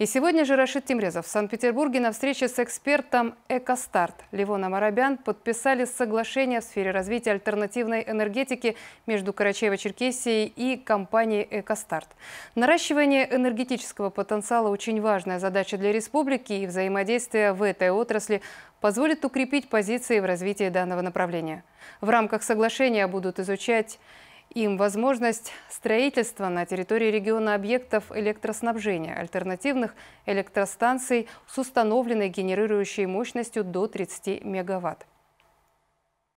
И сегодня же Рашид Тимрезов в Санкт-Петербурге на встрече с экспертом «Экостарт» Ливоном Арабян подписали соглашение в сфере развития альтернативной энергетики между Карачаево-Черкесией и компанией «Экостарт». Наращивание энергетического потенциала – очень важная задача для республики, и взаимодействие в этой отрасли позволит укрепить позиции в развитии данного направления. В рамках соглашения будут изучать им возможность строительства на территории региона объектов электроснабжения, альтернативных электростанций с установленной генерирующей мощностью до 30 мегаватт.